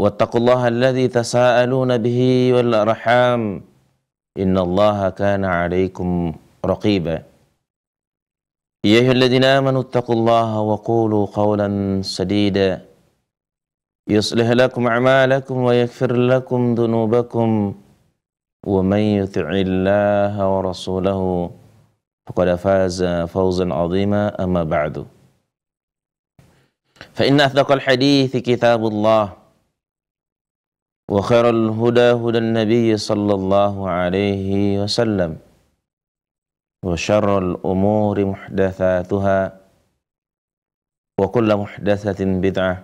واتقوا الله الذي تساءلون به والأرحام إن الله كان عليكم رقيبا يا أيها الذين آمنوا اتقوا الله وقولوا قولا سديدا يصلح لكم أعمالكم ويغفر لكم ذنوبكم ومن يطع الله ورسوله فقد فاز فوزا عظيما أما بعد فإن أصدق الحديث كتاب الله وخير الهدى هدى النبي صلى الله عليه وسلم وشر الأمور محدثاتها وكل محدثة بدعة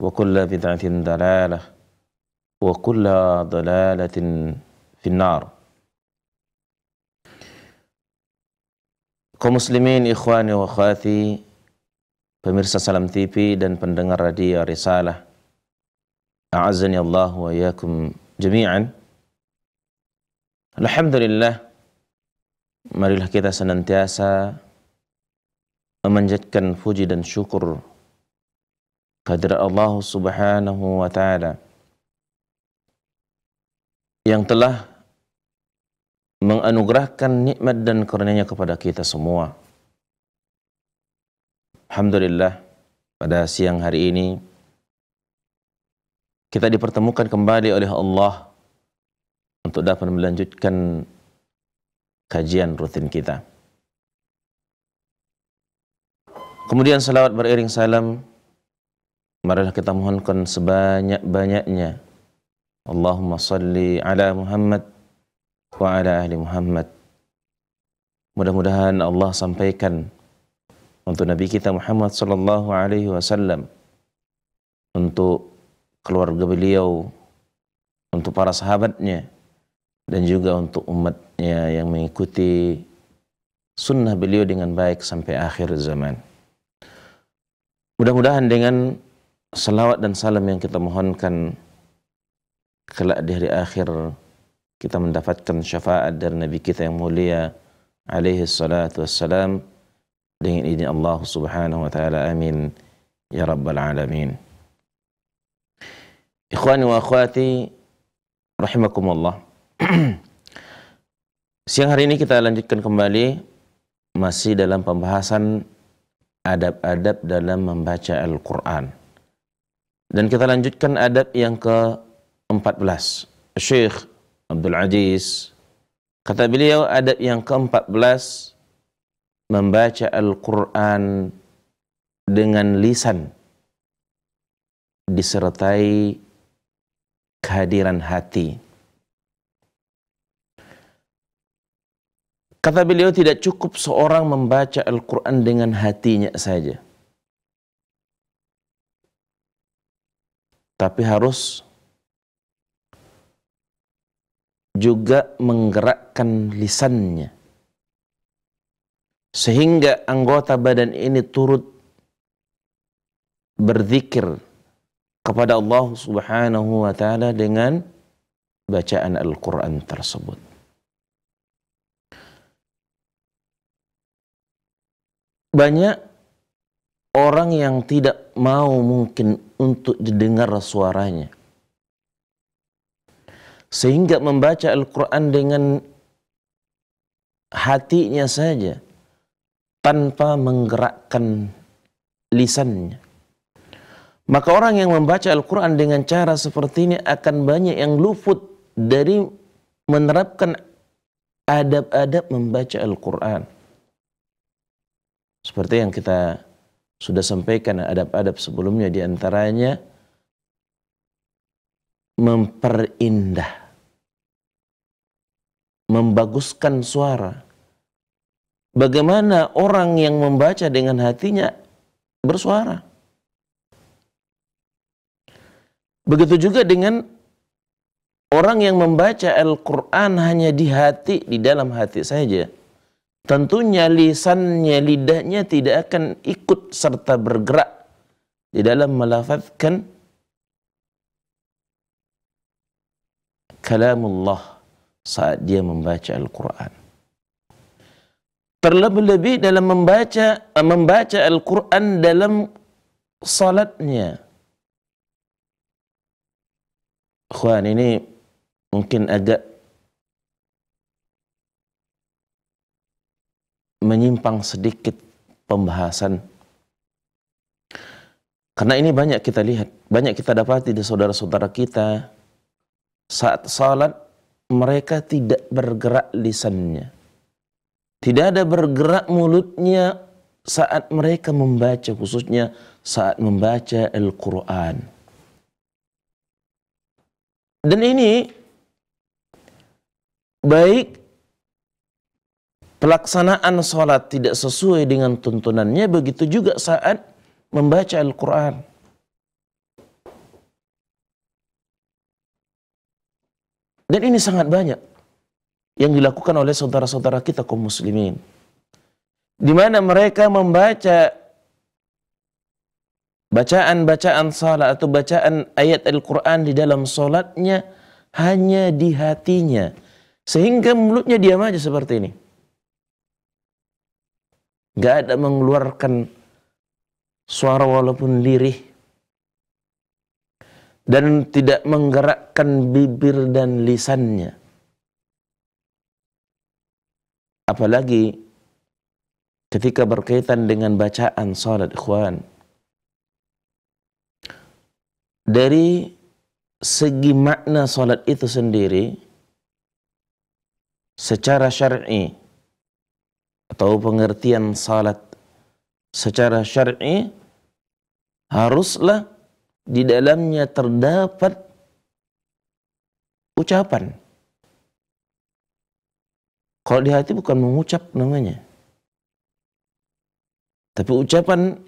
وكل بدعة ضلالة وكل ضلالة في النار كمسلمين muslimin ikhwani pemirsa Salam TV dan pendengar radio Risalah أعزني الله وإياكم جميعا Alhamdulillah Marilah kita senantiasa Memanjatkan puji dan syukur kadir Allah subhanahu wa ta'ala Yang telah Menganugerahkan nikmat dan karunia kepada kita semua Alhamdulillah Pada siang hari ini kita dipertemukan kembali oleh Allah untuk dapat melanjutkan kajian rutin kita. Kemudian salawat beriring salam, marilah kita mohonkan sebanyak-banyaknya. Allahumma salli ala Muhammad wa ala ahli Muhammad. Mudah-mudahan Allah sampaikan untuk Nabi kita Muhammad sallallahu alaihi wasallam untuk keluarga beliau, untuk para sahabatnya, dan juga untuk umatnya yang mengikuti sunnah beliau dengan baik sampai akhir zaman. Mudah-mudahan dengan salawat dan salam yang kita mohonkan kelak di hari akhir kita mendapatkan syafaat dari Nabi kita yang mulia alaihi salatu wassalam dengan izin Allah subhanahu wa ta'ala amin ya rabbal alamin. Ikhwani wa akhwati rahimakumullah. Siang hari ini kita lanjutkan kembali masih dalam pembahasan adab-adab dalam membaca Al-Qur'an. Dan kita lanjutkan adab yang ke-14. Syekh Abdul Aziz kata beliau adab yang ke-14 membaca Al-Qur'an dengan lisan disertai kehadiran hati. Kata beliau tidak cukup seorang membaca Al-Quran dengan hatinya saja. Tapi harus juga menggerakkan lisannya. Sehingga anggota badan ini turut berzikir kepada Allah Subhanahu wa taala dengan bacaan Al-Qur'an tersebut. Banyak orang yang tidak mau mungkin untuk didengar suaranya. Sehingga membaca Al-Qur'an dengan hatinya saja tanpa menggerakkan lisannya maka orang yang membaca Al-Quran dengan cara seperti ini akan banyak yang luput dari menerapkan adab-adab membaca Al-Quran. Seperti yang kita sudah sampaikan adab-adab sebelumnya diantaranya memperindah, membaguskan suara. Bagaimana orang yang membaca dengan hatinya bersuara? Begitu juga dengan orang yang membaca Al-Quran hanya di hati, di dalam hati saja. Tentunya lisannya, lidahnya tidak akan ikut serta bergerak di dalam melafazkan kalamullah saat dia membaca Al-Quran. Terlebih-lebih dalam membaca membaca Al-Quran dalam salatnya Ikhwan ini mungkin agak menyimpang sedikit pembahasan karena ini banyak kita lihat, banyak kita dapati di saudara-saudara kita saat salat mereka tidak bergerak lisannya. Tidak ada bergerak mulutnya saat mereka membaca khususnya saat membaca Al-Qur'an. Dan ini baik pelaksanaan sholat tidak sesuai dengan tuntunannya, begitu juga saat membaca Al-Quran. Dan ini sangat banyak yang dilakukan oleh saudara-saudara kita kaum muslimin. Di mana mereka membaca Bacaan-bacaan salat atau bacaan ayat Al-Quran di dalam salatnya hanya di hatinya. Sehingga mulutnya diam aja seperti ini. Gak ada mengeluarkan suara walaupun lirih. Dan tidak menggerakkan bibir dan lisannya. Apalagi ketika berkaitan dengan bacaan salat ikhwan dari segi makna salat itu sendiri secara syar'i atau pengertian salat secara syar'i haruslah di dalamnya terdapat ucapan. Kalau di hati bukan mengucap namanya. Tapi ucapan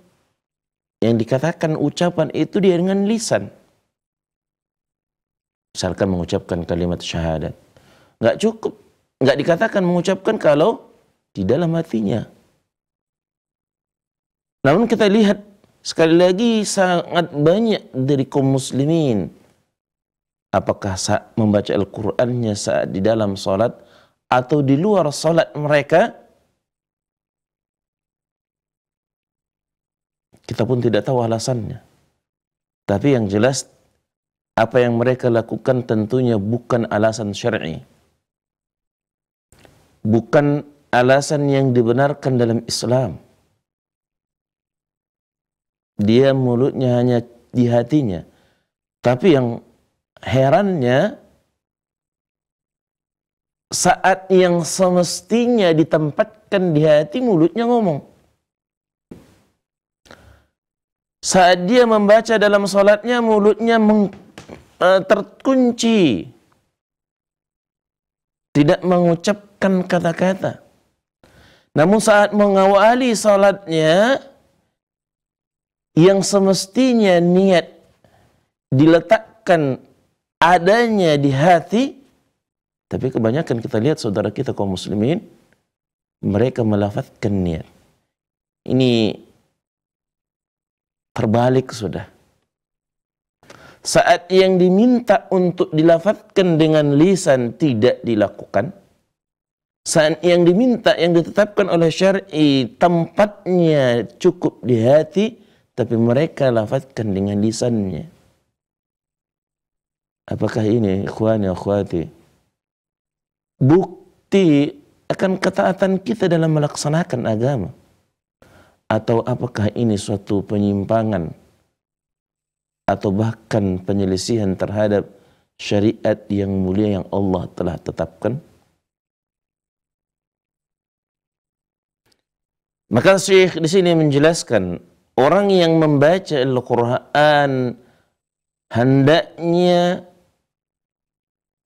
yang dikatakan ucapan itu dia dengan lisan. Misalkan mengucapkan kalimat syahadat. Nggak cukup. Nggak dikatakan mengucapkan kalau di dalam hatinya. Namun kita lihat sekali lagi sangat banyak dari kaum muslimin. Apakah saat membaca Al-Qur'annya saat di dalam salat atau di luar salat mereka Kita pun tidak tahu alasannya. Tapi yang jelas apa yang mereka lakukan tentunya bukan alasan syar'i. Bukan alasan yang dibenarkan dalam Islam. Dia mulutnya hanya di hatinya. Tapi yang herannya saat yang semestinya ditempatkan di hati mulutnya ngomong. Saat dia membaca dalam sholatnya mulutnya meng, uh, terkunci. Tidak mengucapkan kata-kata. Namun saat mengawali sholatnya, yang semestinya niat diletakkan adanya di hati, tapi kebanyakan kita lihat saudara kita kaum muslimin, mereka melafatkan niat. Ini Terbalik sudah. Saat yang diminta untuk dilafatkan dengan lisan tidak dilakukan. Saat yang diminta yang ditetapkan oleh syar'i tempatnya cukup di hati tapi mereka lafatkan dengan lisannya. Apakah ini ikhwan ya akhwati? Bukti akan ketaatan kita dalam melaksanakan agama. Atau apakah ini suatu penyimpangan atau bahkan penyelisihan terhadap syariat yang mulia yang Allah telah tetapkan? Maka Syekh di sini menjelaskan orang yang membaca Al-Qur'an hendaknya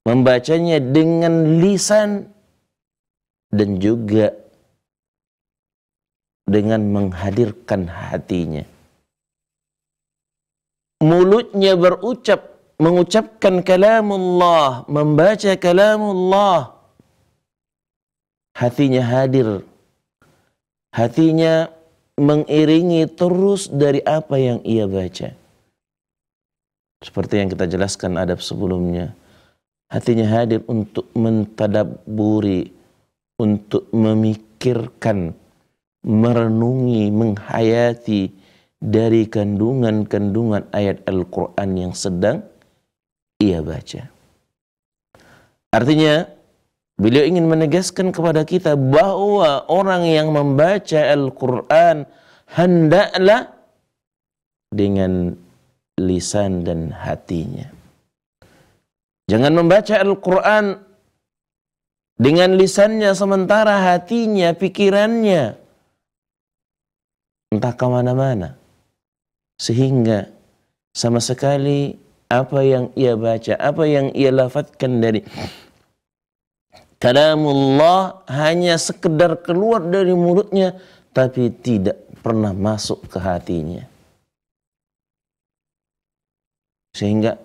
membacanya dengan lisan dan juga dengan menghadirkan hatinya. Mulutnya berucap, mengucapkan kalamullah, membaca kalamullah. Hatinya hadir. Hatinya mengiringi terus dari apa yang ia baca. Seperti yang kita jelaskan adab sebelumnya. Hatinya hadir untuk mentadaburi, untuk memikirkan merenungi, menghayati dari kandungan-kandungan ayat Al-Quran yang sedang ia baca. Artinya, beliau ingin menegaskan kepada kita bahwa orang yang membaca Al-Quran hendaklah dengan lisan dan hatinya. Jangan membaca Al-Quran dengan lisannya sementara hatinya, pikirannya, entah kemana-mana. Sehingga sama sekali apa yang ia baca, apa yang ia lafadkan dari kalamullah hanya sekedar keluar dari mulutnya tapi tidak pernah masuk ke hatinya. Sehingga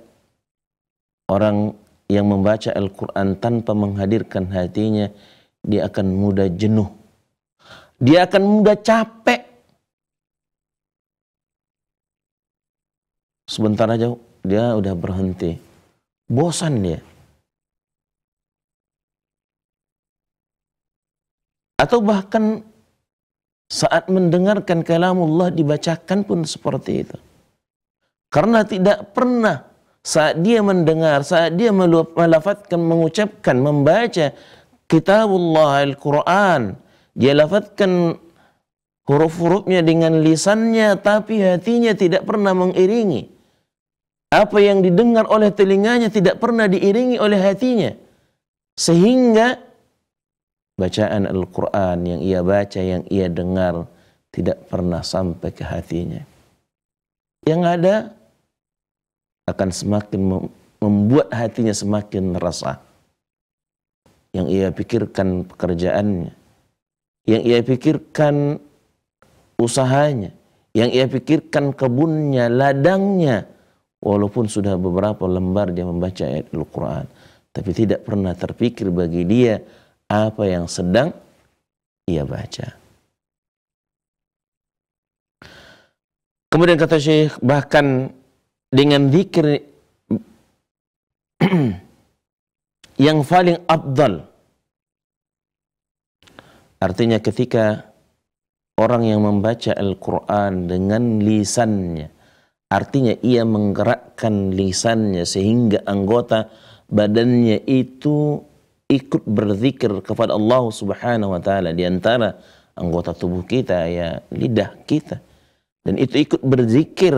orang yang membaca Al-Quran tanpa menghadirkan hatinya, dia akan mudah jenuh. Dia akan mudah capek Sebentar aja dia udah berhenti. Bosan dia. Atau bahkan saat mendengarkan kalamullah dibacakan pun seperti itu. Karena tidak pernah saat dia mendengar, saat dia melafatkan, mengucapkan, membaca kitabullah Al-Quran. Dia lafatkan huruf-hurufnya dengan lisannya tapi hatinya tidak pernah mengiringi. Apa yang didengar oleh telinganya tidak pernah diiringi oleh hatinya. Sehingga bacaan Al-Quran yang ia baca, yang ia dengar tidak pernah sampai ke hatinya. Yang ada akan semakin membuat hatinya semakin resah. Yang ia pikirkan pekerjaannya, yang ia pikirkan usahanya, yang ia pikirkan kebunnya, ladangnya, walaupun sudah beberapa lembar dia membaca ayat Al-Quran tapi tidak pernah terpikir bagi dia apa yang sedang ia baca kemudian kata Syekh bahkan dengan zikir yang paling abdal artinya ketika orang yang membaca Al-Quran dengan lisannya Artinya ia menggerakkan lisannya sehingga anggota badannya itu ikut berzikir kepada Allah Subhanahu wa taala di antara anggota tubuh kita ya lidah kita. Dan itu ikut berzikir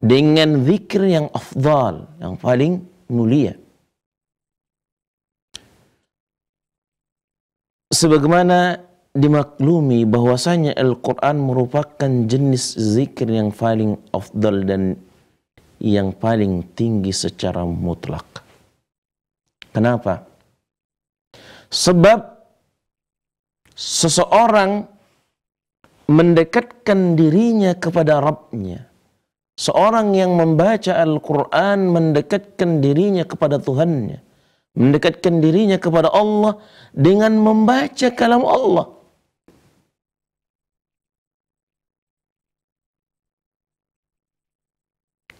dengan zikir yang afdal, yang paling mulia. Sebagaimana dimaklumi bahwasanya Al-Quran merupakan jenis zikir yang paling afdal dan yang paling tinggi secara mutlak. Kenapa? Sebab seseorang mendekatkan dirinya kepada Rabbnya. Seorang yang membaca Al-Quran mendekatkan dirinya kepada Tuhannya. Mendekatkan dirinya kepada Allah dengan membaca kalam Allah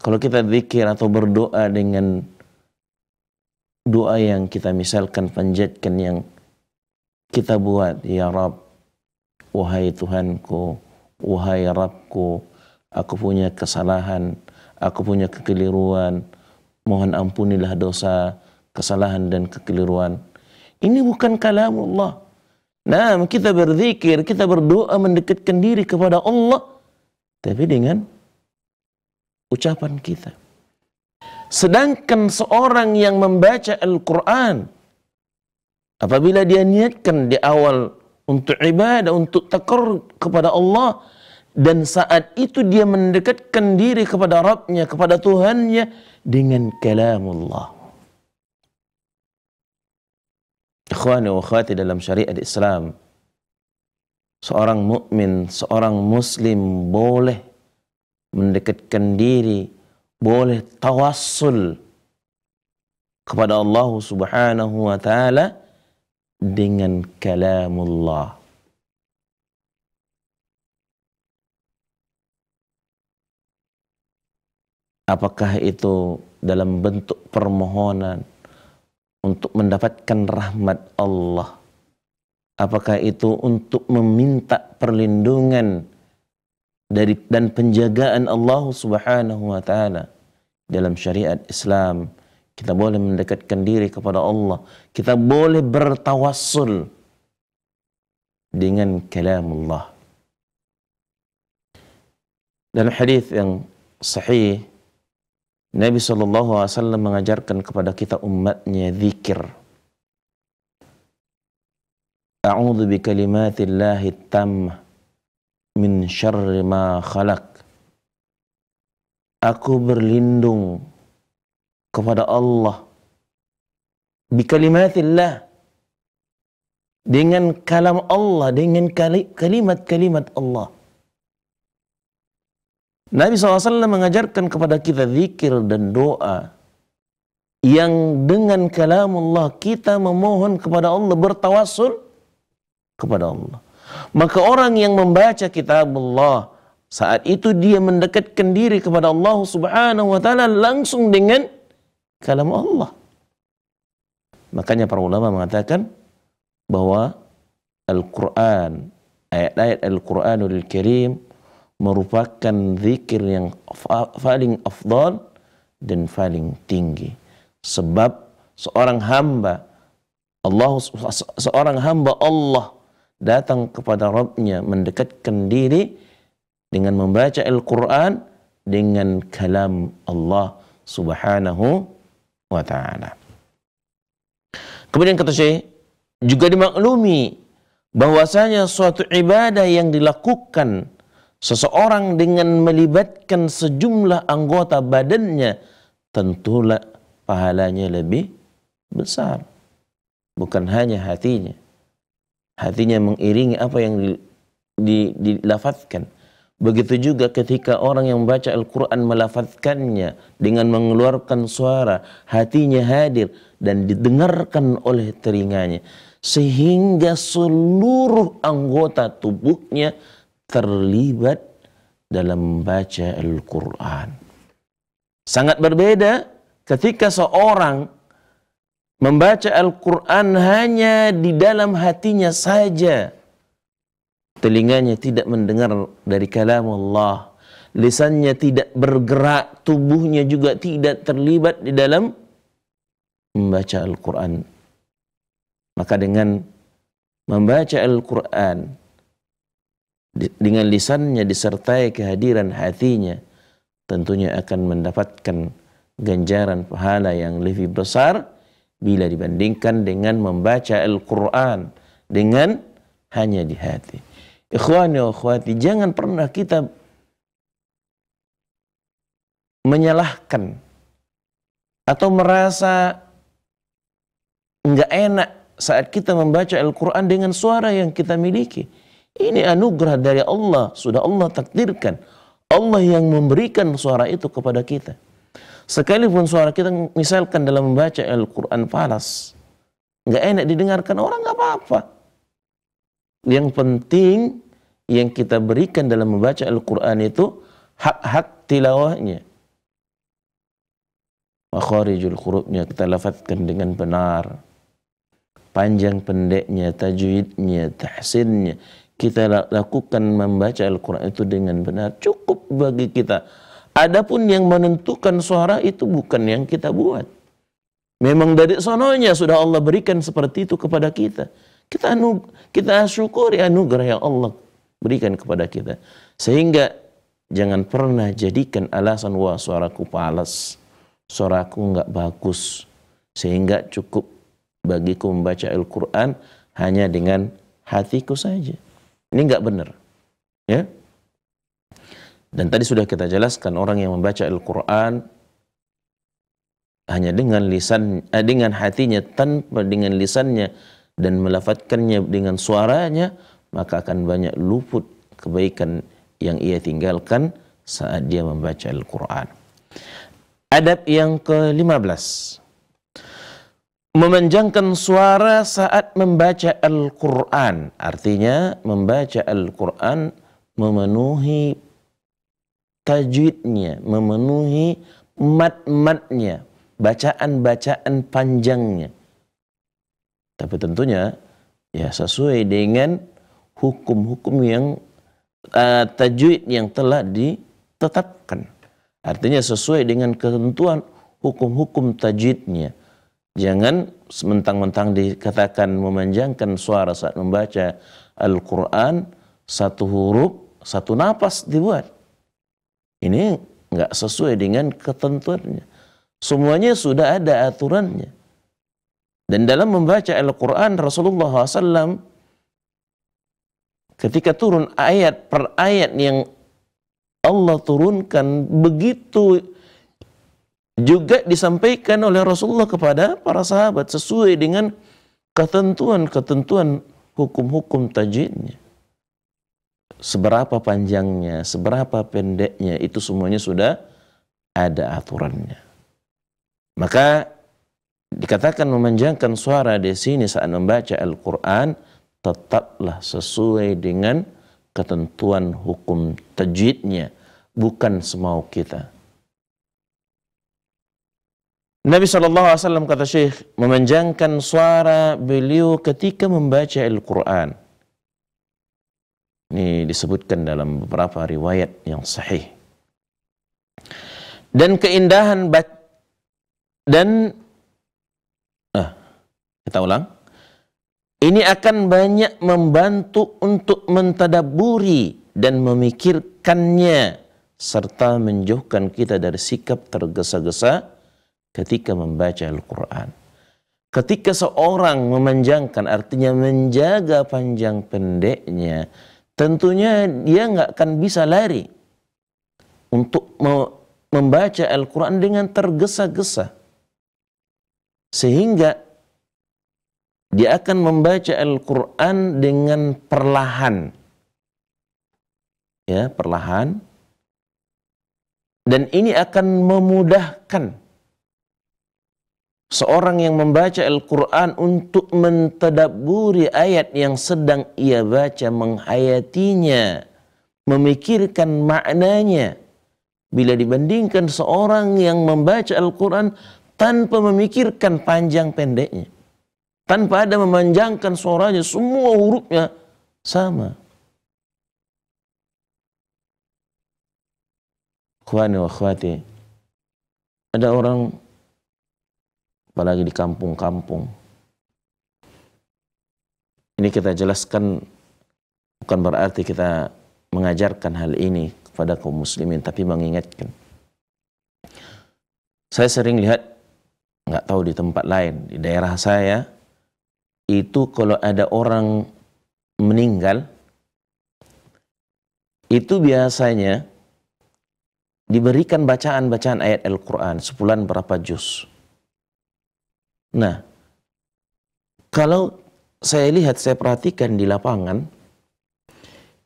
Kalau kita zikir atau berdoa dengan doa yang kita misalkan panjatkan yang kita buat, ya Rabb wahai Tuhanku, wahai Rabbku, aku punya kesalahan, aku punya kekeliruan, mohon ampunilah dosa, kesalahan dan kekeliruan. Ini bukan kalam Allah. Nah, kita berzikir, kita berdoa mendekatkan diri kepada Allah tapi dengan ucapan kita. Sedangkan seorang yang membaca Al-Quran, apabila dia niatkan di awal untuk ibadah, untuk takar kepada Allah, dan saat itu dia mendekatkan diri kepada Rabbnya, kepada Tuhannya dengan kalamullah. Ikhwani wa khawati dalam syariat Islam, seorang mukmin, seorang muslim boleh mendekatkan diri, boleh tawassul kepada Allah Subhanahu wa taala dengan kalamullah. Apakah itu dalam bentuk permohonan untuk mendapatkan rahmat Allah? Apakah itu untuk meminta perlindungan dari dan penjagaan Allah Subhanahu wa taala dalam syariat Islam. Kita boleh mendekatkan diri kepada Allah. Kita boleh bertawassul dengan Allah. Dan hadis yang sahih Nabi sallallahu alaihi wasallam mengajarkan kepada kita umatnya zikir. A'udzu bikalimatillahi tammah min syarri ma khalaq. Aku berlindung kepada Allah kalimatillah dengan kalam Allah, dengan kalimat-kalimat Allah. Nabi SAW mengajarkan kepada kita zikir dan doa yang dengan kalam Allah kita memohon kepada Allah bertawasul kepada Allah. Maka orang yang membaca kitab Allah saat itu dia mendekatkan diri kepada Allah Subhanahu wa taala langsung dengan kalam Allah. Makanya para ulama mengatakan bahwa Al-Qur'an, ayat-ayat Al-Qur'anul Karim merupakan zikir yang paling afdal dan paling tinggi. Sebab seorang hamba Allah seorang hamba Allah datang kepada Rabbnya, mendekatkan diri dengan membaca Al-Quran dengan kalam Allah subhanahu wa ta'ala. Kemudian kata Syekh, juga dimaklumi bahwasanya suatu ibadah yang dilakukan seseorang dengan melibatkan sejumlah anggota badannya tentulah pahalanya lebih besar bukan hanya hatinya Hatinya mengiringi apa yang dilafatkan. Begitu juga ketika orang yang membaca Al-Quran melafatkannya dengan mengeluarkan suara, hatinya hadir dan didengarkan oleh telinganya. Sehingga seluruh anggota tubuhnya terlibat dalam membaca Al-Quran. Sangat berbeda ketika seorang membaca Al-Quran hanya di dalam hatinya saja. Telinganya tidak mendengar dari kalam Allah. Lisannya tidak bergerak, tubuhnya juga tidak terlibat di dalam membaca Al-Quran. Maka dengan membaca Al-Quran, dengan lisannya disertai kehadiran hatinya, tentunya akan mendapatkan ganjaran pahala yang lebih besar bila dibandingkan dengan membaca Al-Quran dengan hanya di hati. Ikhwani wa khawati, jangan pernah kita menyalahkan atau merasa nggak enak saat kita membaca Al-Quran dengan suara yang kita miliki. Ini anugerah dari Allah, sudah Allah takdirkan. Allah yang memberikan suara itu kepada kita. Sekalipun suara kita misalkan dalam membaca Al-Quran falas, nggak enak didengarkan orang nggak apa-apa. Yang penting yang kita berikan dalam membaca Al-Quran itu hak-hak tilawahnya. Makharijul hurufnya kita lafadkan dengan benar. Panjang pendeknya, tajwidnya, tahsinnya. Kita lakukan membaca Al-Quran itu dengan benar. Cukup bagi kita Adapun yang menentukan suara itu bukan yang kita buat. Memang dari sononya sudah Allah berikan seperti itu kepada kita. Kita anu, kita syukuri anugerah yang Allah berikan kepada kita. Sehingga jangan pernah jadikan alasan wah suaraku palas, suaraku nggak bagus. Sehingga cukup bagiku membaca Al-Quran hanya dengan hatiku saja. Ini nggak benar. Ya, dan tadi sudah kita jelaskan orang yang membaca Al-Quran hanya dengan lisan eh, dengan hatinya tanpa dengan lisannya dan melafatkannya dengan suaranya maka akan banyak luput kebaikan yang ia tinggalkan saat dia membaca Al-Quran. Adab yang ke-15 memanjangkan suara saat membaca Al-Quran. Artinya membaca Al-Quran memenuhi tajwidnya, memenuhi mat-matnya, bacaan-bacaan panjangnya. Tapi tentunya ya sesuai dengan hukum-hukum yang uh, tajwid yang telah ditetapkan. Artinya sesuai dengan ketentuan hukum-hukum tajwidnya. Jangan sementang-mentang dikatakan memanjangkan suara saat membaca Al-Quran, satu huruf, satu napas dibuat. Ini nggak sesuai dengan ketentuannya. Semuanya sudah ada aturannya. Dan dalam membaca Al-Quran Rasulullah SAW ketika turun ayat per ayat yang Allah turunkan begitu juga disampaikan oleh Rasulullah kepada para sahabat sesuai dengan ketentuan-ketentuan hukum-hukum tajwidnya seberapa panjangnya, seberapa pendeknya, itu semuanya sudah ada aturannya. Maka dikatakan memanjangkan suara di sini saat membaca Al-Quran tetaplah sesuai dengan ketentuan hukum tajwidnya, bukan semau kita. Nabi SAW kata Syekh, memanjangkan suara beliau ketika membaca Al-Quran. Ini disebutkan dalam beberapa riwayat yang sahih. Dan keindahan bat dan ah, kita ulang. Ini akan banyak membantu untuk mentadaburi dan memikirkannya serta menjauhkan kita dari sikap tergesa-gesa ketika membaca Al-Quran. Ketika seorang memanjangkan artinya menjaga panjang pendeknya tentunya dia nggak akan bisa lari untuk membaca Al-Quran dengan tergesa-gesa. Sehingga dia akan membaca Al-Quran dengan perlahan. Ya, perlahan. Dan ini akan memudahkan seorang yang membaca Al-Quran untuk mentadaburi ayat yang sedang ia baca, menghayatinya, memikirkan maknanya. Bila dibandingkan seorang yang membaca Al-Quran tanpa memikirkan panjang pendeknya. Tanpa ada memanjangkan suaranya, semua hurufnya sama. Khwani wa khwati. Ada orang apalagi di kampung-kampung. Ini kita jelaskan bukan berarti kita mengajarkan hal ini kepada kaum muslimin, tapi mengingatkan. Saya sering lihat, nggak tahu di tempat lain, di daerah saya, itu kalau ada orang meninggal, itu biasanya diberikan bacaan-bacaan ayat Al-Quran, sepulan berapa juz. Nah, kalau saya lihat, saya perhatikan di lapangan,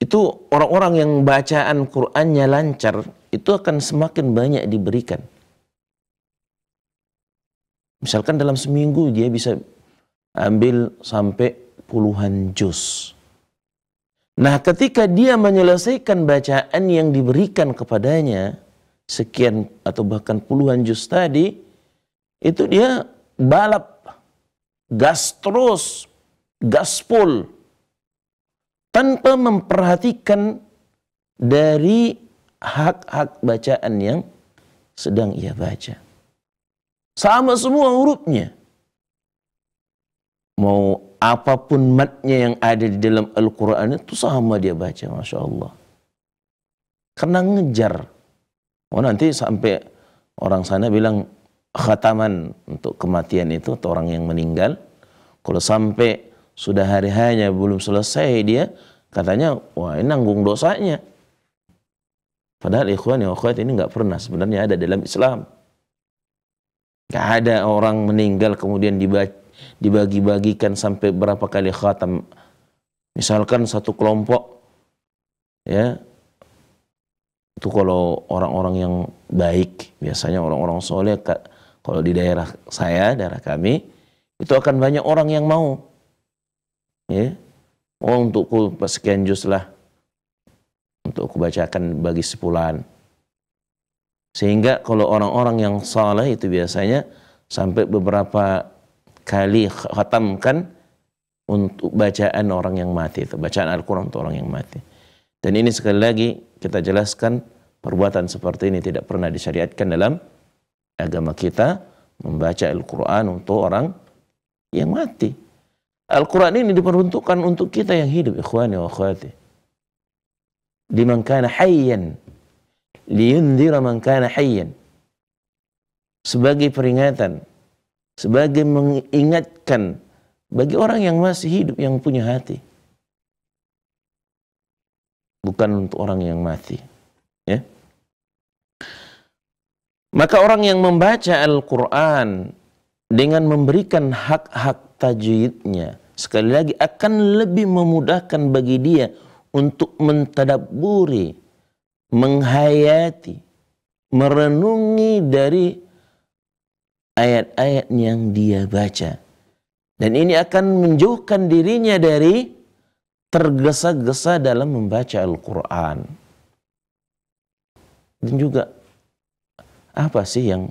itu orang-orang yang bacaan Qur'annya lancar, itu akan semakin banyak diberikan. Misalkan dalam seminggu dia bisa ambil sampai puluhan juz. Nah, ketika dia menyelesaikan bacaan yang diberikan kepadanya, sekian atau bahkan puluhan juz tadi, itu dia balap, gas gastros, gaspol, tanpa memperhatikan dari hak-hak bacaan yang sedang ia baca. Sama semua hurufnya. Mau apapun matnya yang ada di dalam Al-Quran itu sama dia baca, Masya Allah. Karena ngejar. Oh nanti sampai orang sana bilang, khataman untuk kematian itu atau orang yang meninggal kalau sampai sudah hari hanya belum selesai dia katanya wah ini nanggung dosanya padahal ikhwan ya akhwat ini nggak pernah sebenarnya ada dalam Islam nggak ada orang meninggal kemudian dibagi-bagikan sampai berapa kali khatam misalkan satu kelompok ya itu kalau orang-orang yang baik biasanya orang-orang soleh kalau di daerah saya, daerah kami, itu akan banyak orang yang mau. Ya. Oh, untukku sekian juz lah. Untuk aku bacakan bagi sepulan. Sehingga kalau orang-orang yang salah itu biasanya sampai beberapa kali khatamkan untuk bacaan orang yang mati itu bacaan Al-Qur'an untuk orang yang mati. Dan ini sekali lagi kita jelaskan perbuatan seperti ini tidak pernah disyariatkan dalam agama kita membaca Al-Quran untuk orang yang mati. Al-Quran ini diperuntukkan untuk kita yang hidup, ikhwani wa akhwati. Liman kana hayyan, liyundhira man kana hayyan. Sebagai peringatan, sebagai mengingatkan bagi orang yang masih hidup, yang punya hati. Bukan untuk orang yang mati. Maka orang yang membaca Al-Quran dengan memberikan hak-hak tajwidnya, sekali lagi akan lebih memudahkan bagi dia untuk mentadaburi, menghayati, merenungi dari ayat-ayat yang dia baca. Dan ini akan menjauhkan dirinya dari tergesa-gesa dalam membaca Al-Quran. Dan juga apa sih yang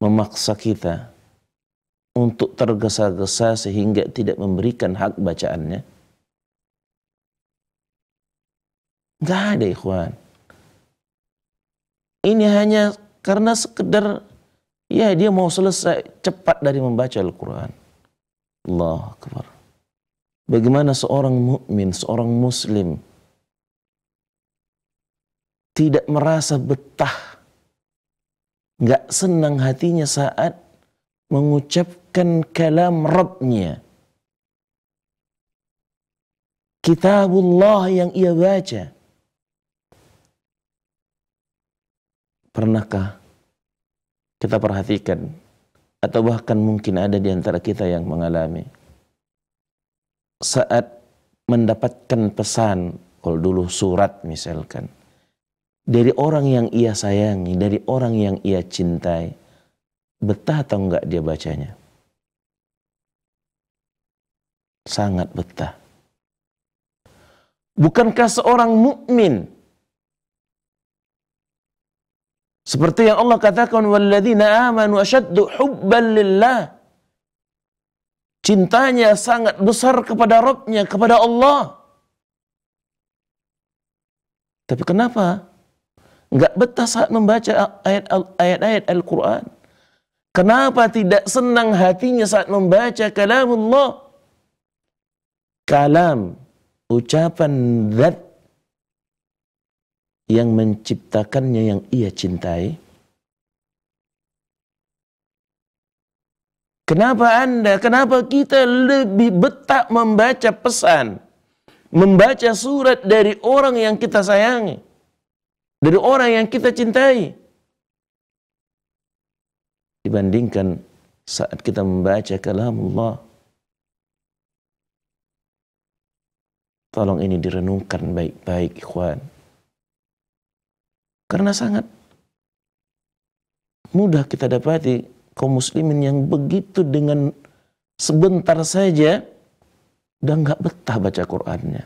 memaksa kita untuk tergesa-gesa sehingga tidak memberikan hak bacaannya? Gak ada ikhwan. Ini hanya karena sekedar ya dia mau selesai cepat dari membaca Al-Quran. Allah Akbar. Bagaimana seorang mukmin, seorang muslim tidak merasa betah nggak senang hatinya saat mengucapkan kalam Rabbnya. Kitabullah yang ia baca. Pernahkah kita perhatikan atau bahkan mungkin ada di antara kita yang mengalami saat mendapatkan pesan kalau dulu surat misalkan dari orang yang ia sayangi, dari orang yang ia cintai. Betah atau enggak dia bacanya? Sangat betah. Bukankah seorang mukmin seperti yang Allah katakan walladzina amanu asyaddu hubban lillah cintanya sangat besar kepada Rabbnya, kepada Allah. Tapi kenapa Nggak betah saat membaca ayat-ayat Al-Quran. Kenapa tidak senang hatinya saat membaca Allah, Kalam, ucapan zat yang menciptakannya yang ia cintai. Kenapa Anda, kenapa kita lebih betah membaca pesan, membaca surat dari orang yang kita sayangi? dari orang yang kita cintai dibandingkan saat kita membaca kalam Allah. Tolong ini direnungkan baik-baik, ikhwan. Karena sangat mudah kita dapati kaum muslimin yang begitu dengan sebentar saja dan nggak betah baca Qur'annya.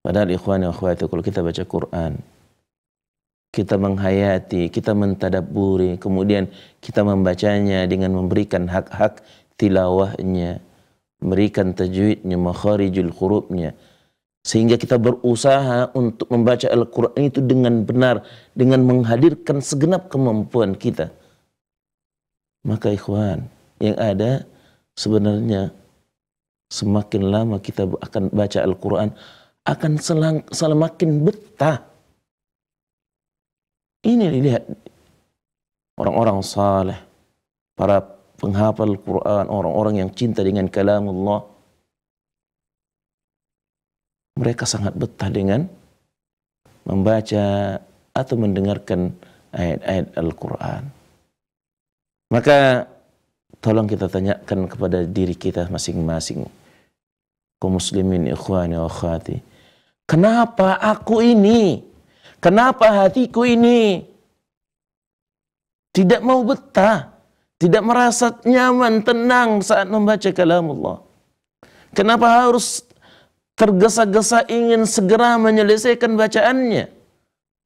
Padahal ikhwan yang akhwati kalau kita baca Quran, kita menghayati, kita mentadaburi, kemudian kita membacanya dengan memberikan hak-hak tilawahnya, memberikan tajwidnya, makharijul hurufnya. Sehingga kita berusaha untuk membaca Al-Quran itu dengan benar, dengan menghadirkan segenap kemampuan kita. Maka ikhwan, yang ada sebenarnya semakin lama kita akan baca Al-Quran, akan selang, semakin betah. Ini dilihat orang-orang saleh, para penghafal Quran, orang-orang yang cinta dengan kalam Allah. Mereka sangat betah dengan membaca atau mendengarkan ayat-ayat Al-Quran. Maka tolong kita tanyakan kepada diri kita masing-masing. Kau muslimin ikhwani wa khatih. Kenapa aku ini? Kenapa hatiku ini? Tidak mau betah, tidak merasa nyaman, tenang saat membaca kalam Allah. Kenapa harus tergesa-gesa ingin segera menyelesaikan bacaannya?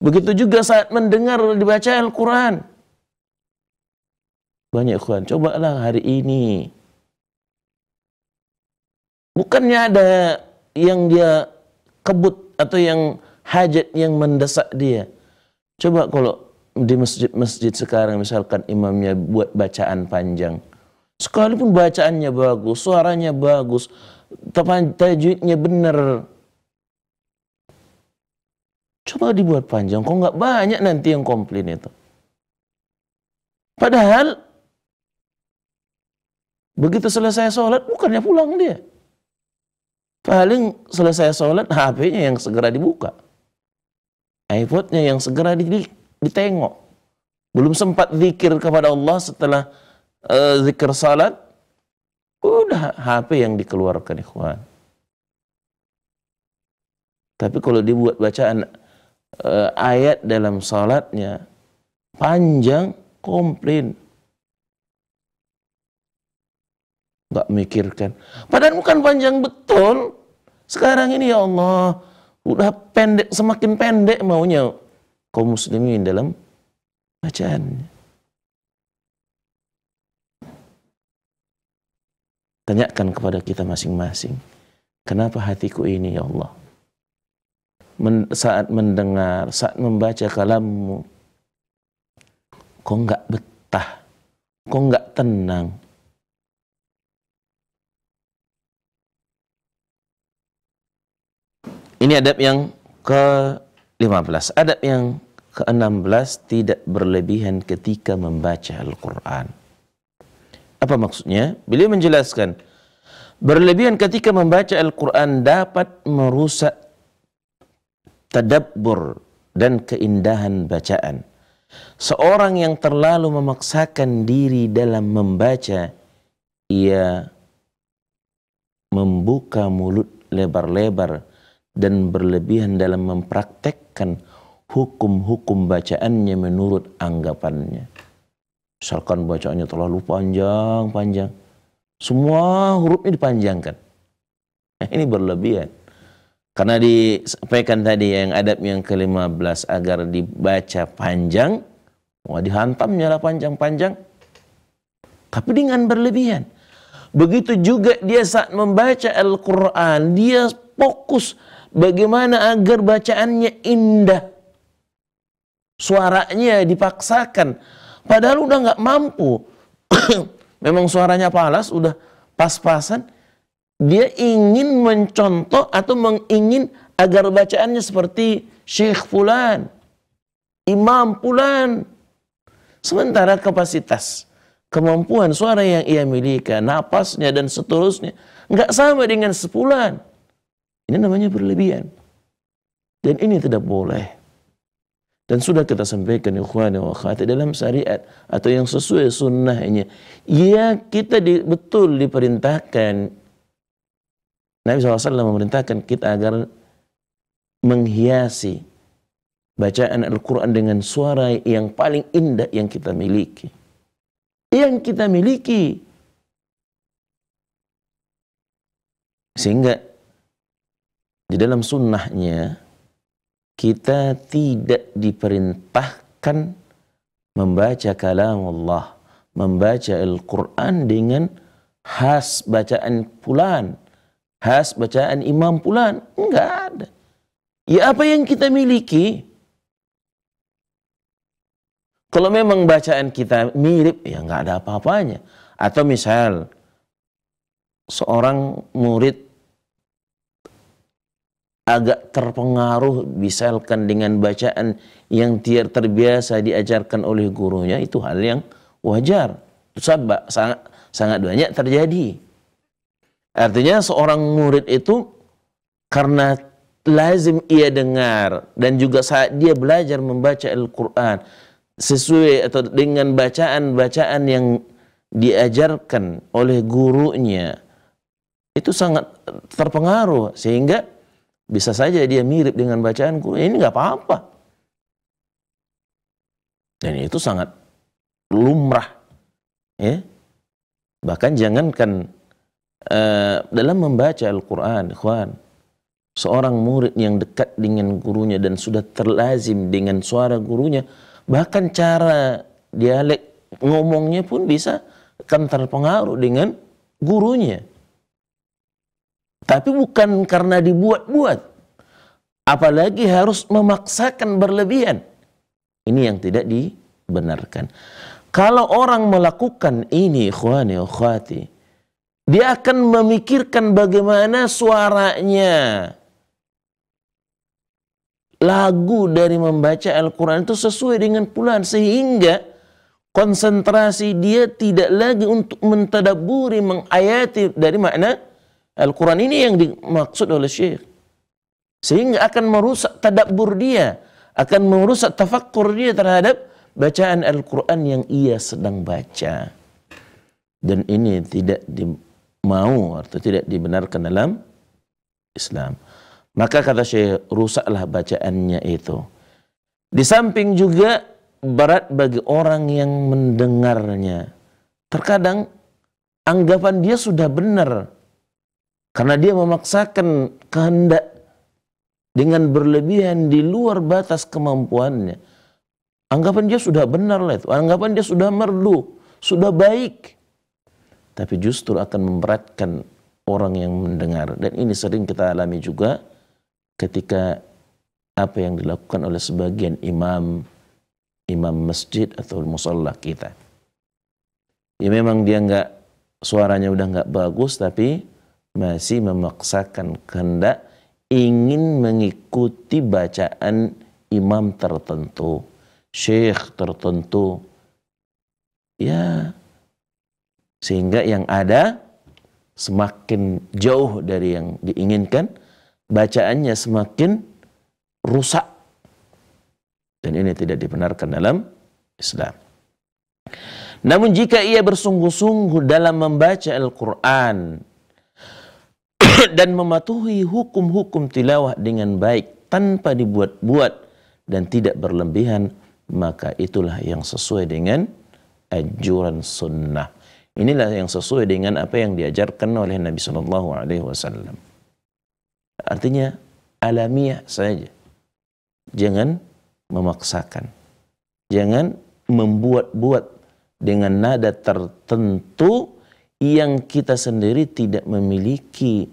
Begitu juga saat mendengar dibaca Al-Quran. Banyak ikhwan, cobalah hari ini. Bukannya ada yang dia kebut atau yang hajat yang mendesak dia. Coba kalau di masjid-masjid sekarang misalkan imamnya buat bacaan panjang. Sekalipun bacaannya bagus, suaranya bagus, tajwidnya benar. Coba dibuat panjang, kok nggak banyak nanti yang komplain itu. Padahal begitu selesai sholat, bukannya pulang dia. Paling selesai sholat HP-nya yang segera dibuka. iphone nya yang segera ditengok. Belum sempat zikir kepada Allah setelah uh, zikir salat, udah HP yang dikeluarkan ikhwan. Tapi kalau dibuat bacaan uh, ayat dalam salatnya panjang komplain gak mikirkan. Padahal bukan panjang betul. Sekarang ini ya Allah, udah pendek, semakin pendek maunya kaum muslimin dalam bacaannya. Tanyakan kepada kita masing-masing, kenapa hatiku ini ya Allah? Men, saat mendengar, saat membaca kalammu, kok nggak betah, kok nggak tenang, Ini adab yang ke-15. Adab yang ke-16 tidak berlebihan ketika membaca Al-Qur'an. Apa maksudnya? Beliau menjelaskan berlebihan ketika membaca Al-Qur'an dapat merusak tadabbur dan keindahan bacaan. Seorang yang terlalu memaksakan diri dalam membaca, ia membuka mulut lebar-lebar dan berlebihan dalam mempraktekkan hukum-hukum bacaannya menurut anggapannya. Misalkan bacaannya terlalu panjang-panjang. Semua hurufnya dipanjangkan. Nah, ini berlebihan. Karena disampaikan tadi yang adab yang ke-15 agar dibaca panjang, mau dihantam nyala panjang-panjang. Tapi dengan berlebihan. Begitu juga dia saat membaca Al-Quran, dia fokus Bagaimana agar bacaannya indah. Suaranya dipaksakan. Padahal udah nggak mampu. Memang suaranya palas, udah pas-pasan. Dia ingin mencontoh atau mengingin agar bacaannya seperti Syekh Fulan, Imam Fulan. Sementara kapasitas kemampuan suara yang ia miliki, napasnya dan seterusnya, nggak sama dengan sepulan. Ini namanya berlebihan. Dan ini tidak boleh. Dan sudah kita sampaikan ikhwan wa khati dalam syariat atau yang sesuai sunnahnya. Ya kita di, betul diperintahkan. Nabi SAW memerintahkan kita agar menghiasi bacaan Al-Quran dengan suara yang paling indah yang kita miliki. Yang kita miliki. Sehingga di dalam sunnahnya kita tidak diperintahkan membaca kalam Allah, membaca Al-Quran dengan khas bacaan pulan, khas bacaan imam pulan. Enggak ada. Ya apa yang kita miliki? Kalau memang bacaan kita mirip, ya enggak ada apa-apanya. Atau misal, seorang murid agak terpengaruh misalkan dengan bacaan yang tiar terbiasa diajarkan oleh gurunya itu hal yang wajar sabak sangat sangat banyak terjadi artinya seorang murid itu karena lazim ia dengar dan juga saat dia belajar membaca Al-Quran sesuai atau dengan bacaan-bacaan yang diajarkan oleh gurunya itu sangat terpengaruh sehingga bisa saja dia mirip dengan bacaanku. Ya, ini nggak apa-apa. Dan itu sangat lumrah. Ya. Bahkan jangankan uh, dalam membaca Al-Quran, ikhwan. Seorang murid yang dekat dengan gurunya dan sudah terlazim dengan suara gurunya. Bahkan cara dialek ngomongnya pun bisa akan terpengaruh dengan gurunya. Tapi bukan karena dibuat-buat. Apalagi harus memaksakan berlebihan. Ini yang tidak dibenarkan. Kalau orang melakukan ini, ikhwani ukhwati, dia akan memikirkan bagaimana suaranya. Lagu dari membaca Al-Quran itu sesuai dengan puluhan Sehingga konsentrasi dia tidak lagi untuk mentadaburi, mengayati dari makna Al-Quran ini yang dimaksud oleh Syekh. Sehingga akan merusak tadabbur dia, akan merusak tafakkur dia terhadap bacaan Al-Quran yang ia sedang baca. Dan ini tidak dimau atau tidak dibenarkan dalam Islam. Maka kata Syekh, rusaklah bacaannya itu. Di samping juga barat bagi orang yang mendengarnya. Terkadang anggapan dia sudah benar, karena dia memaksakan kehendak dengan berlebihan di luar batas kemampuannya. Anggapan dia sudah benar lah itu. Anggapan dia sudah merdu, sudah baik. Tapi justru akan memberatkan orang yang mendengar. Dan ini sering kita alami juga ketika apa yang dilakukan oleh sebagian imam imam masjid atau musola kita. Ya memang dia nggak suaranya udah nggak bagus tapi masih memaksakan kehendak ingin mengikuti bacaan imam tertentu, syekh tertentu. Ya, sehingga yang ada semakin jauh dari yang diinginkan, bacaannya semakin rusak. Dan ini tidak dibenarkan dalam Islam. Namun jika ia bersungguh-sungguh dalam membaca Al-Quran, dan mematuhi hukum-hukum tilawah dengan baik tanpa dibuat-buat dan tidak berlebihan maka itulah yang sesuai dengan ajuran sunnah inilah yang sesuai dengan apa yang diajarkan oleh Nabi Shallallahu Alaihi Wasallam artinya alamiah saja jangan memaksakan jangan membuat-buat dengan nada tertentu yang kita sendiri tidak memiliki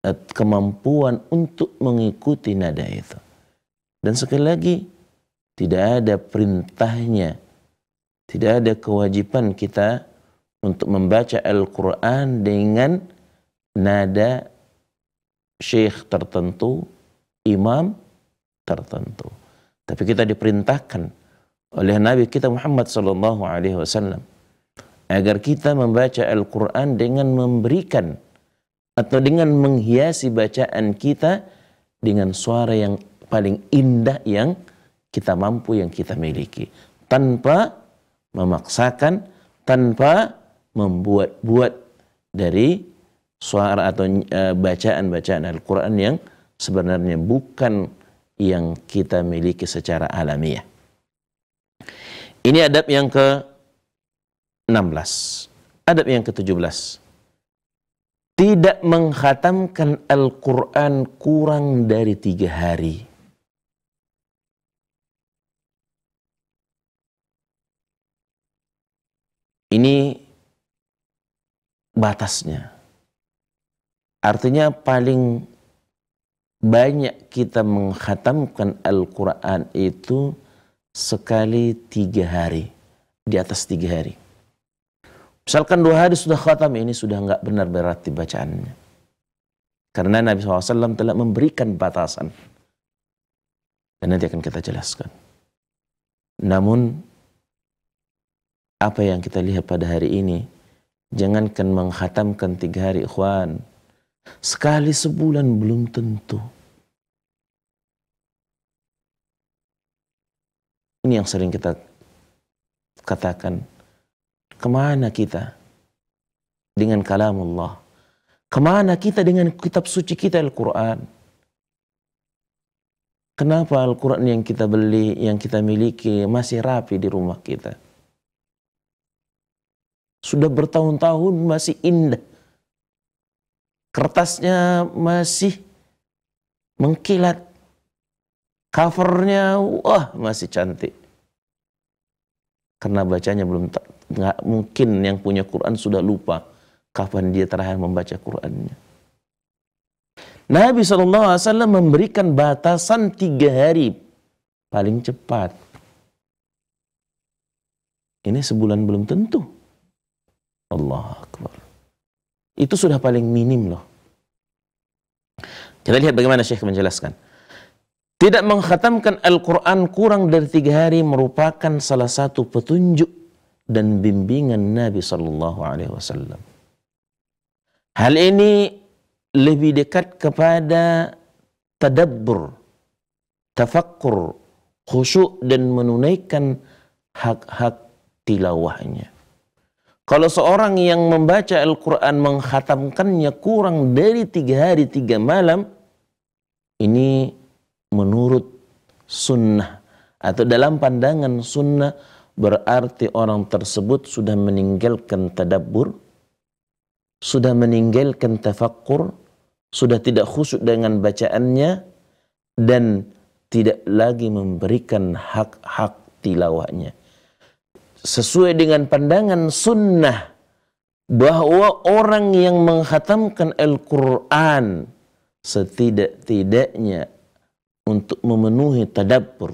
Eh, kemampuan untuk mengikuti nada itu. Dan sekali lagi, tidak ada perintahnya, tidak ada kewajiban kita untuk membaca Al-Quran dengan nada syekh tertentu, imam tertentu. Tapi kita diperintahkan oleh Nabi kita Muhammad SAW agar kita membaca Al-Quran dengan memberikan atau dengan menghiasi bacaan kita dengan suara yang paling indah yang kita mampu yang kita miliki tanpa memaksakan tanpa membuat-buat dari suara atau e, bacaan-bacaan Al-Qur'an yang sebenarnya bukan yang kita miliki secara alamiah. Ini adab yang ke-16. Adab yang ke-17 tidak menghatamkan Al-Quran kurang dari tiga hari. Ini batasnya. Artinya paling banyak kita menghatamkan Al-Quran itu sekali tiga hari. Di atas tiga hari. Misalkan dua hari sudah khatam, ini sudah enggak benar berarti bacaannya. Karena Nabi SAW telah memberikan batasan. Dan nanti akan kita jelaskan. Namun, apa yang kita lihat pada hari ini, jangankan menghatamkan tiga hari ikhwan, sekali sebulan belum tentu. Ini yang sering kita katakan Kemana kita dengan kalam Allah? Kemana kita dengan kitab suci kita Al-Quran? Kenapa Al-Quran yang kita beli, yang kita miliki masih rapi di rumah kita? Sudah bertahun-tahun masih indah. Kertasnya masih mengkilat. Covernya wah masih cantik. Karena bacanya belum nggak mungkin yang punya Quran sudah lupa kapan dia terakhir membaca Qurannya. Nabi SAW memberikan batasan tiga hari paling cepat. Ini sebulan belum tentu. Allah Akbar. Itu sudah paling minim loh. Kita lihat bagaimana Syekh menjelaskan. Tidak menghatamkan Al-Quran kurang dari tiga hari merupakan salah satu petunjuk dan bimbingan Nabi Shallallahu Alaihi Wasallam. Hal ini lebih dekat kepada tadabbur, tafakkur, khusyuk dan menunaikan hak-hak tilawahnya. Kalau seorang yang membaca Al-Quran menghatamkannya kurang dari tiga hari tiga malam, ini menurut sunnah atau dalam pandangan sunnah berarti orang tersebut sudah meninggalkan tadabbur, sudah meninggalkan tafakkur, sudah tidak khusyuk dengan bacaannya, dan tidak lagi memberikan hak-hak tilawahnya. Sesuai dengan pandangan sunnah bahwa orang yang menghatamkan Al-Quran setidak-tidaknya untuk memenuhi tadabbur,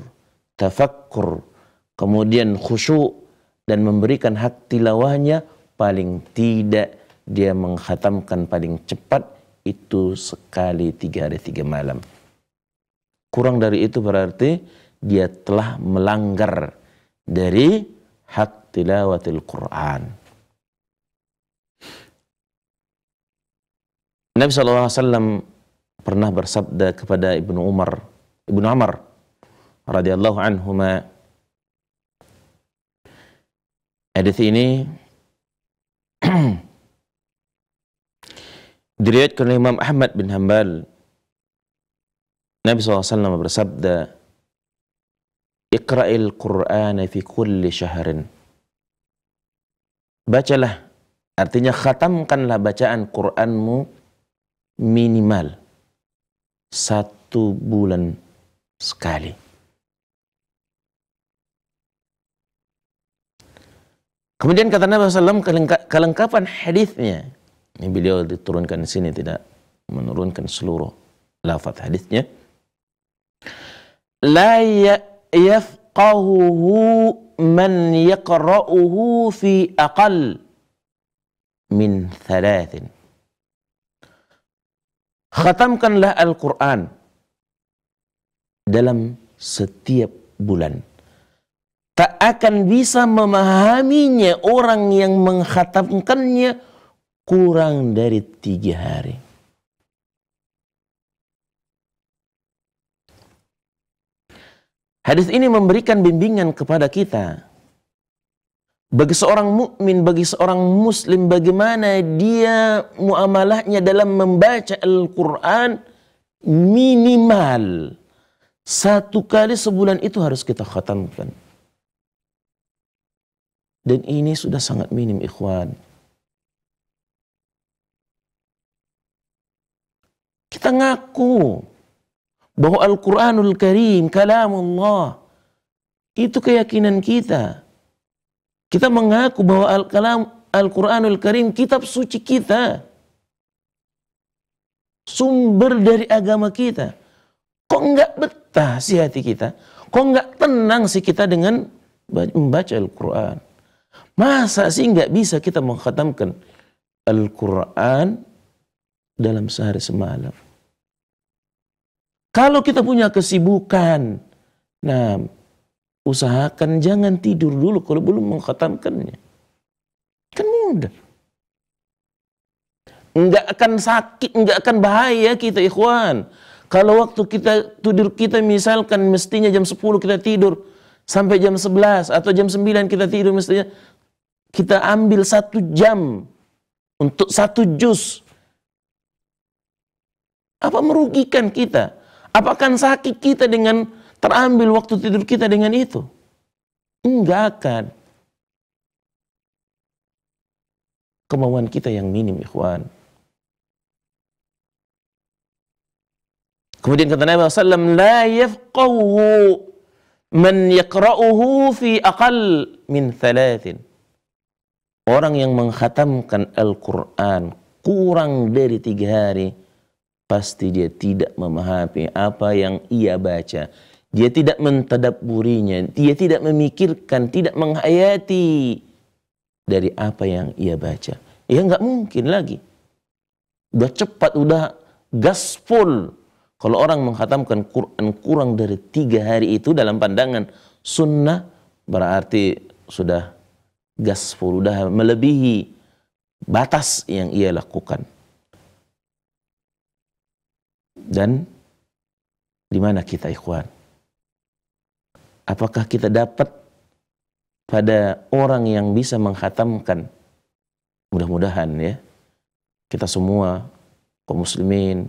tafakkur, kemudian khusyuk dan memberikan hak tilawahnya paling tidak dia menghatamkan paling cepat itu sekali tiga hari tiga malam. Kurang dari itu berarti dia telah melanggar dari hak tilawatil Quran. Nabi SAW pernah bersabda kepada Ibnu Umar, Ibnu Umar radhiyallahu anhuma, Hadis ini diriwayatkan oleh Imam Ahmad bin Hanbal. Nabi SAW bersabda, Iqra'il Qur'ana fi kulli syahrin. Bacalah, artinya khatamkanlah bacaan Qur'anmu minimal satu bulan sekali. Kemudian kata Nabi SAW kelengkapan hadisnya. Ini beliau diturunkan di sini tidak menurunkan seluruh lafaz hadisnya. La ya- yafqahuhu man yaqra'uhu fi aqal min thalathin. Khatamkanlah Al-Quran dalam setiap bulan tak akan bisa memahaminya orang yang menghatamkannya kurang dari tiga hari. Hadis ini memberikan bimbingan kepada kita. Bagi seorang mukmin, bagi seorang muslim, bagaimana dia muamalahnya dalam membaca Al-Quran minimal satu kali sebulan itu harus kita khatamkan. Dan ini sudah sangat minim ikhwan. Kita ngaku bahwa Al-Quranul Karim, Allah, itu keyakinan kita. Kita mengaku bahwa Al-Kalam Al-Quranul Karim, kitab suci kita. Sumber dari agama kita. Kok enggak betah si hati kita? Kok enggak tenang sih kita dengan membaca Al-Quran? Masa sih nggak bisa kita mengkhatamkan Al-Quran dalam sehari semalam? Kalau kita punya kesibukan, nah usahakan jangan tidur dulu kalau belum mengkhatamkannya. Kan mudah. Enggak akan sakit, nggak akan bahaya kita ikhwan. Kalau waktu kita tidur kita misalkan mestinya jam 10 kita tidur, sampai jam 11 atau jam 9 kita tidur mestinya kita ambil satu jam untuk satu jus. Apa merugikan kita? Apakah sakit kita dengan terambil waktu tidur kita dengan itu? Enggak akan. Kemauan kita yang minim, ikhwan. Kemudian kata Nabi SAW, La yafqawu man yaqra'uhu fi aqal min thalathin. Orang yang mengkhatamkan Al-Quran kurang dari tiga hari, pasti dia tidak memahami apa yang ia baca. Dia tidak mentadaburinya, dia tidak memikirkan, tidak menghayati dari apa yang ia baca. Ya nggak mungkin lagi. Udah cepat, udah gaspol kalau orang menghatamkan Quran kurang dari tiga hari itu dalam pandangan sunnah berarti sudah gas sudah melebihi batas yang ia lakukan. Dan di mana kita ikhwan? Apakah kita dapat pada orang yang bisa menghatamkan? Mudah-mudahan ya kita semua kaum muslimin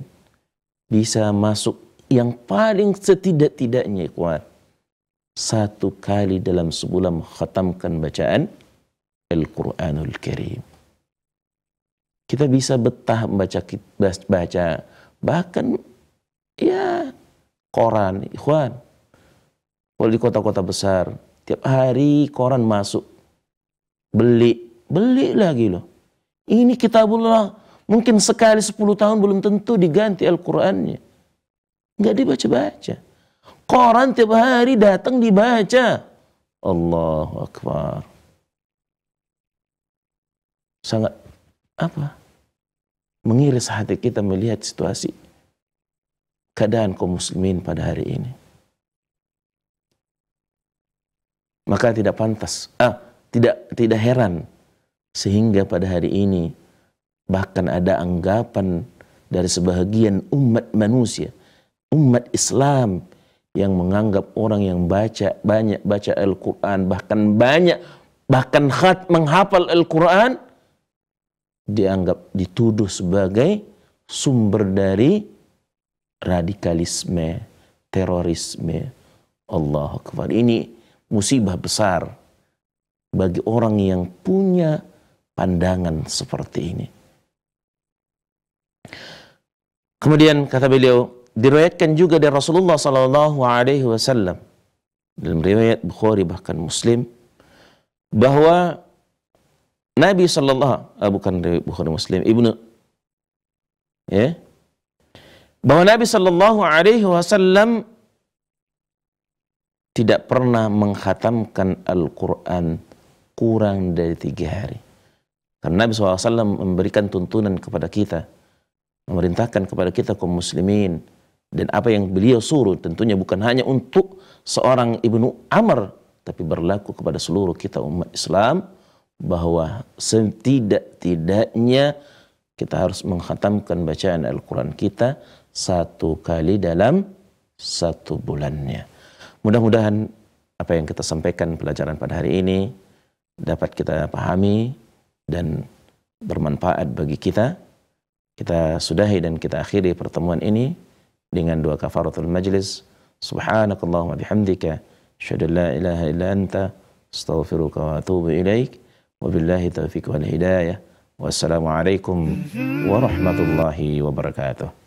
bisa masuk yang paling setidak-tidaknya ikhwan satu kali dalam sebulan khatamkan bacaan Al-Quranul Karim. Kita bisa betah membaca baca bahkan ya koran, ikhwan. Kalau di kota-kota besar, tiap hari koran masuk. Beli, beli lagi loh. Ini kitabullah Mungkin sekali 10 tahun belum tentu diganti Al-Qur'annya. Enggak dibaca-baca. Koran tiap hari datang dibaca. Allahu Akbar. Sangat apa? Mengiris hati kita melihat situasi keadaan kaum muslimin pada hari ini. Maka tidak pantas, ah, tidak tidak heran sehingga pada hari ini Bahkan ada anggapan dari sebahagian umat manusia, umat Islam yang menganggap orang yang baca banyak baca Al-Qur'an, bahkan banyak bahkan khat menghafal Al-Qur'an dianggap dituduh sebagai sumber dari radikalisme, terorisme. Allah Akbar. Ini musibah besar bagi orang yang punya pandangan seperti ini. Kemudian kata beliau, diriwayatkan juga dari Rasulullah Sallallahu Alaihi Wasallam dalam riwayat Bukhari bahkan Muslim bahwa Nabi Sallallahu ah, bukan Bukhari Muslim ibnu ya bahwa Nabi Sallallahu Alaihi Wasallam tidak pernah menghatamkan Al-Quran kurang dari tiga hari. Karena Nabi SAW memberikan tuntunan kepada kita memerintahkan kepada kita kaum muslimin dan apa yang beliau suruh tentunya bukan hanya untuk seorang Ibnu Amr tapi berlaku kepada seluruh kita umat Islam bahwa setidak-tidaknya kita harus menghatamkan bacaan Al-Quran kita satu kali dalam satu bulannya. Mudah-mudahan apa yang kita sampaikan pelajaran pada hari ini dapat kita pahami dan bermanfaat bagi kita kita sudahi dan kita akhiri pertemuan ini dengan dua kafaratul majlis subhanakallahumma bihamdika asyhadu la ilaha illa anta astaghfiruka wa atubu ilaik wabillahi taufiq wal hidayah wassalamualaikum warahmatullahi wabarakatuh